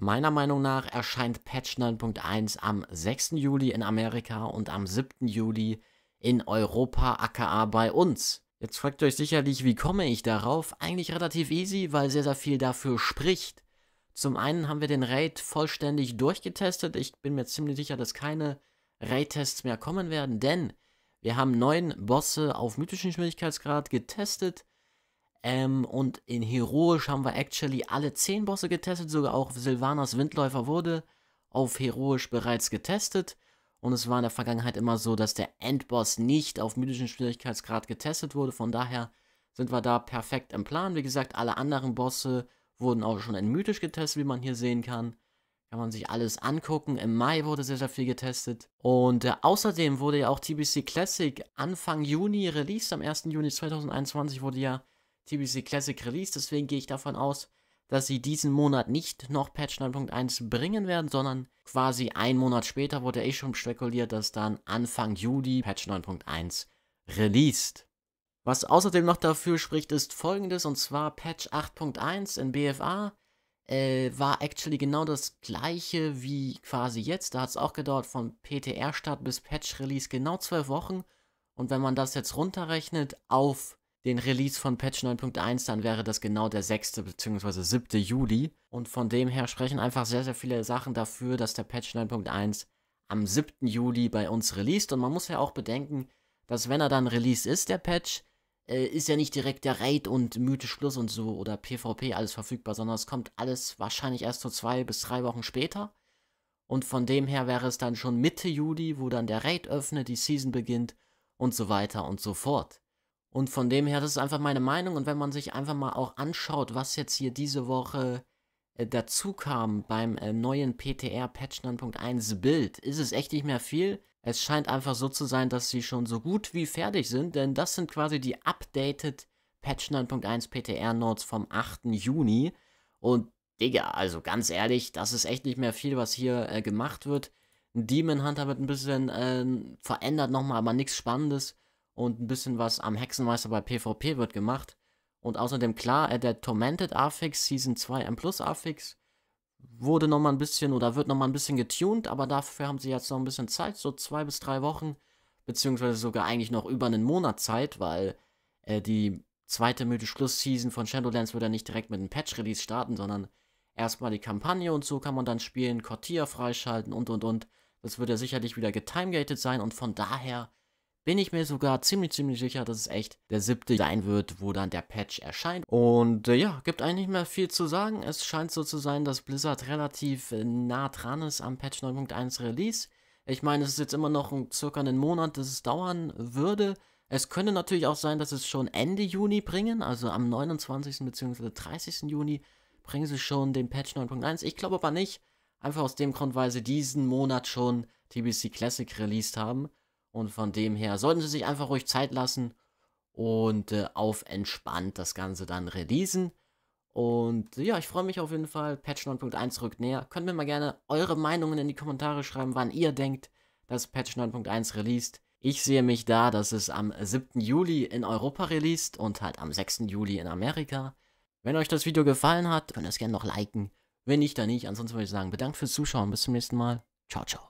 Meiner Meinung nach erscheint Patch 9.1 am 6. Juli in Amerika und am 7. Juli in Europa aka bei uns. Jetzt fragt ihr euch sicherlich, wie komme ich darauf? Eigentlich relativ easy, weil sehr, sehr viel dafür spricht. Zum einen haben wir den Raid vollständig durchgetestet. Ich bin mir ziemlich sicher, dass keine Raid-Tests mehr kommen werden, denn wir haben neun Bosse auf mythischen Schwierigkeitsgrad getestet. Ähm, und in Heroisch haben wir actually alle 10 Bosse getestet, sogar auch Silvanas Windläufer wurde auf Heroisch bereits getestet. Und es war in der Vergangenheit immer so, dass der Endboss nicht auf mythischen Schwierigkeitsgrad getestet wurde. Von daher sind wir da perfekt im Plan. Wie gesagt, alle anderen Bosse wurden auch schon in mythisch getestet, wie man hier sehen kann. Kann man sich alles angucken. Im Mai wurde sehr, sehr viel getestet. Und äh, außerdem wurde ja auch TBC Classic Anfang Juni released. Am 1. Juni 2021 wurde ja TBC Classic Release. Deswegen gehe ich davon aus, dass sie diesen Monat nicht noch Patch 9.1 bringen werden, sondern quasi einen Monat später wurde eh schon spekuliert, dass dann Anfang Juli Patch 9.1 released. Was außerdem noch dafür spricht, ist folgendes, und zwar Patch 8.1 in BFA äh, war actually genau das gleiche wie quasi jetzt. Da hat es auch gedauert von PTR-Start bis Patch-Release genau zwölf Wochen. Und wenn man das jetzt runterrechnet auf den Release von Patch 9.1, dann wäre das genau der 6. bzw. 7. Juli. Und von dem her sprechen einfach sehr, sehr viele Sachen dafür, dass der Patch 9.1 am 7. Juli bei uns released. Und man muss ja auch bedenken, dass wenn er dann released ist, der Patch, äh, ist ja nicht direkt der Raid und mythisch Schluss und so oder PvP alles verfügbar, sondern es kommt alles wahrscheinlich erst so zwei bis drei Wochen später. Und von dem her wäre es dann schon Mitte Juli, wo dann der Raid öffnet, die Season beginnt und so weiter und so fort. Und von dem her, das ist einfach meine Meinung. Und wenn man sich einfach mal auch anschaut, was jetzt hier diese Woche äh, dazu kam beim äh, neuen PTR-Patch 9.1 Bild, ist es echt nicht mehr viel. Es scheint einfach so zu sein, dass sie schon so gut wie fertig sind, denn das sind quasi die updated Patch 9.1 PTR-Notes vom 8. Juni. Und Digga, also ganz ehrlich, das ist echt nicht mehr viel, was hier äh, gemacht wird. Demon Hunter wird ein bisschen äh, verändert nochmal, aber nichts Spannendes und ein bisschen was am Hexenmeister bei PvP wird gemacht. Und außerdem klar, äh, der Tormented Affix, Season 2 M Plus Affix, wurde nochmal ein bisschen oder wird nochmal ein bisschen getuned, aber dafür haben sie jetzt noch ein bisschen Zeit, so zwei bis drei Wochen, beziehungsweise sogar eigentlich noch über einen Monat Zeit, weil äh, die zweite mythisch Plus Season von Shadowlands wird ja nicht direkt mit einem Patch Release starten, sondern erstmal die Kampagne und so kann man dann spielen, Cortier freischalten und und und. Das wird ja sicherlich wieder getimegated sein und von daher bin ich mir sogar ziemlich, ziemlich sicher, dass es echt der siebte sein wird, wo dann der Patch erscheint. Und äh, ja, gibt eigentlich nicht mehr viel zu sagen. Es scheint so zu sein, dass Blizzard relativ äh, nah dran ist am Patch 9.1 Release. Ich meine, es ist jetzt immer noch ein, circa einen Monat, dass es dauern würde. Es könnte natürlich auch sein, dass es schon Ende Juni bringen, also am 29. bzw. 30. Juni bringen sie schon den Patch 9.1. Ich glaube aber nicht, einfach aus dem Grund, weil sie diesen Monat schon TBC Classic released haben. Und von dem her sollten Sie sich einfach ruhig Zeit lassen und äh, auf entspannt das Ganze dann releasen. Und ja, ich freue mich auf jeden Fall. Patch 9.1 rückt näher. Könnt mir mal gerne eure Meinungen in die Kommentare schreiben, wann ihr denkt, dass Patch 9.1 released. Ich sehe mich da, dass es am 7. Juli in Europa released und halt am 6. Juli in Amerika. Wenn euch das Video gefallen hat, könnt ihr es gerne noch liken. Wenn nicht, dann nicht. Ansonsten würde ich sagen, bedankt fürs Zuschauen. Bis zum nächsten Mal. Ciao, ciao.